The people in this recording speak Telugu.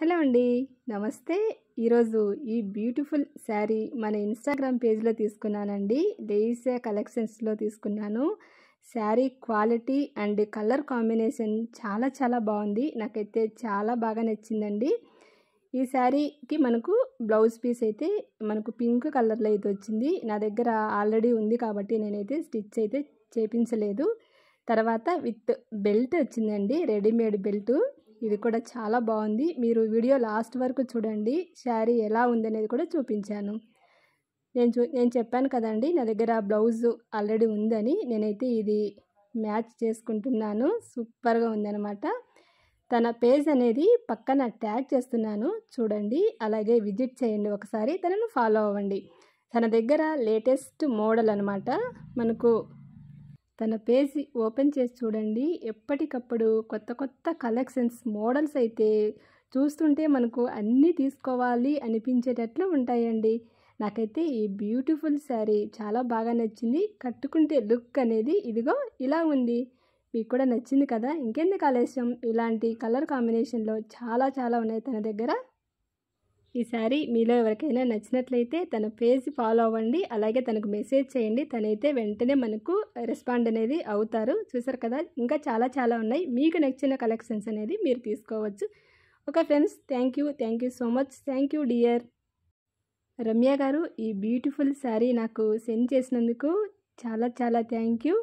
హలో అండి నమస్తే ఈరోజు ఈ బ్యూటిఫుల్ శారీ మన ఇన్స్టాగ్రామ్ పేజ్లో తీసుకున్నానండి డేసే కలెక్షన్స్లో తీసుకున్నాను sari quality and colour combination చాలా చాలా బాగుంది నాకైతే చాలా బాగా నచ్చిందండి ఈ శారీకి మనకు బ్లౌజ్ పీస్ అయితే మనకు పింక్ కలర్లో అయితే వచ్చింది నా దగ్గర ఆల్రెడీ ఉంది కాబట్టి నేనైతే స్టిచ్ అయితే చేపించలేదు తర్వాత విత్ బెల్ట్ వచ్చిందండి రెడీమేడ్ బెల్ట్ ఇది కూడా చాలా బాగుంది మీరు వీడియో లాస్ట్ వరకు చూడండి శారీ ఎలా ఉందనేది కూడా చూపించాను నేను చూ నేను చెప్పాను కదండి నా దగ్గర బ్లౌజ్ ఆల్రెడీ ఉందని నేనైతే ఇది మ్యాచ్ చేసుకుంటున్నాను సూపర్గా ఉందనమాట తన పేజ్ అనేది పక్కన ట్యాగ్ చేస్తున్నాను చూడండి అలాగే విజిట్ చేయండి ఒకసారి తనను ఫాలో అవ్వండి తన దగ్గర లేటెస్ట్ మోడల్ అనమాట మనకు తన పేజీ ఓపెన్ చేసి చూడండి ఎప్పటికప్పుడు కొత్త కొత్త కలెక్షన్స్ మోడల్స్ అయితే చూస్తుంటే మనకు అన్నీ తీసుకోవాలి అనిపించేటట్లు ఉంటాయండి నాకైతే ఈ బ్యూటిఫుల్ శారీ చాలా బాగా నచ్చింది కట్టుకుంటే లుక్ అనేది ఇదిగో ఇలా ఉంది మీకు కూడా నచ్చింది కదా ఇంకెందుకు ఆలస్యం ఇలాంటి కలర్ కాంబినేషన్లో చాలా చాలా ఉన్నాయి తన దగ్గర ఈ మీలో ఎవరికైనా నచ్చినట్లయితే తన పేజ్ ఫాలో అవ్వండి అలాగే తనకు మెసేజ్ చేయండి తనైతే వెంటనే మనకు రెస్పాండ్ అనేది అవుతారు చూసారు కదా ఇంకా చాలా చాలా ఉన్నాయి మీకు నచ్చిన కలెక్షన్స్ అనేది మీరు తీసుకోవచ్చు okay friends thank you thank you so much thank you dear Ramya గారు ఈ బ్యూటిఫుల్ శారీ నాకు సెండ్ చేసినందుకు చాలా చాలా థ్యాంక్ యూ